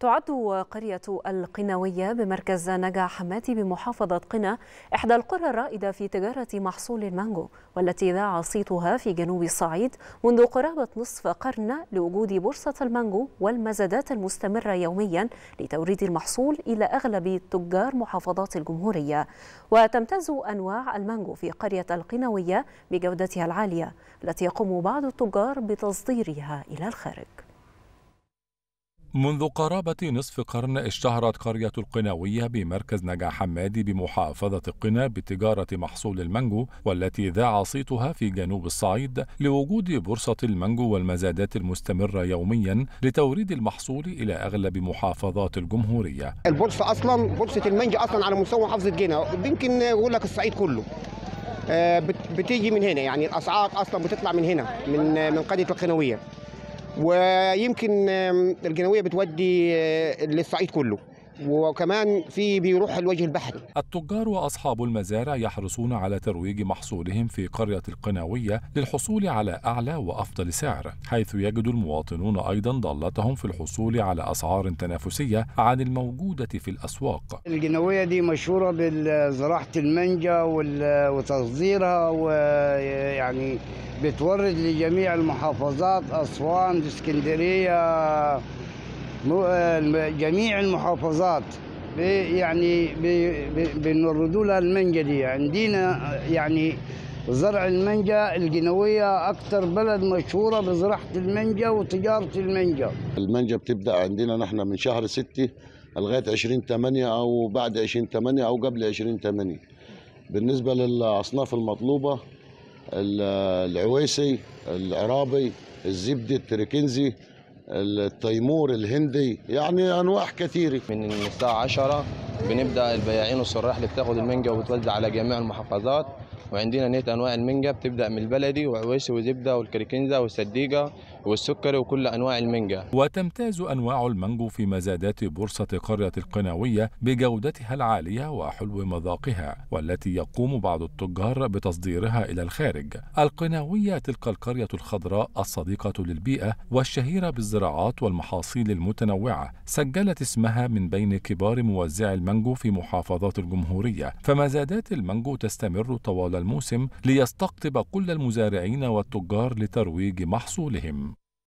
تعد قرية القنوية بمركز نجا حماتي بمحافظة قنا إحدى القرى الرائدة في تجارة محصول المانجو والتي ذاع صيتها في جنوب الصعيد منذ قرابة نصف قرن لوجود بورصة المانجو والمزادات المستمرة يوميا لتوريد المحصول إلى أغلب تجار محافظات الجمهورية وتمتاز أنواع المانجو في قرية القنوية بجودتها العالية التي يقوم بعض التجار بتصديرها إلى الخارج منذ قرابة نصف قرن اشتهرت قرية القناوية بمركز نجا حمادي بمحافظة القنا بتجارة محصول المانجو والتي ذاع صيتها في جنوب الصعيد لوجود بورصة المانجو والمزادات المستمرة يوميا لتوريد المحصول إلى أغلب محافظات الجمهورية البورصة أصلا بورصة المانجا أصلا على مستوى محافظة جنا يمكن يقول لك الصعيد كله آه، بتيجي من هنا يعني الأسعار أصلا بتطلع من هنا من آه، من قرية القناوية ويمكن الجنويه بتودي آه، للصعيد كله وكمان في بيروح الوجه البحري التجار واصحاب المزارع يحرصون على ترويج محصولهم في قريه القناويه للحصول على اعلى وافضل سعر حيث يجد المواطنون ايضا ضالتهم في الحصول على اسعار تنافسيه عن الموجوده في الاسواق القناويه دي مشهوره بزراعه المانجا وتصديرها ويعني بتورد لجميع المحافظات اسوان اسكندريه آه، جميع المحافظات يعني بنوردوا لها المانجا دي عندنا يعني, آه، يعني زرع المانجا الجنوية أكثر بلد مشهورة بزراعة المانجا وتجارة المانجا المانجا بتبدأ عندنا نحن من شهر 6 لغاية 20 8 أو بعد 20 8 أو قبل 20 8 بالنسبة للأصناف المطلوبة العويسي العرابي الزبدة التركنزي التيمور الهندي يعني انواع كثيره من الساعه 10 بنبدا البياعين والسراح اللي بتاخد المانجا وبتوزع على جميع المحافظات وعندنا نيت انواع المانجا بتبدا من البلدي وعويش وزبده والكريكنزا والسديقه والسكري وكل انواع المانجا وتمتاز انواع المانجو في مزادات بورصه قريه القناويه بجودتها العاليه وحلو مذاقها والتي يقوم بعض التجار بتصديرها الى الخارج القناويه تلك القريه الخضراء الصديقه للبيئه والشهيره بالزراعات والمحاصيل المتنوعه سجلت اسمها من بين كبار موزعي المانجو في محافظات الجمهوريه فمزادات المانجو تستمر طوال الموسم ليستقطب كل المزارعين والتجار لترويج محصولهم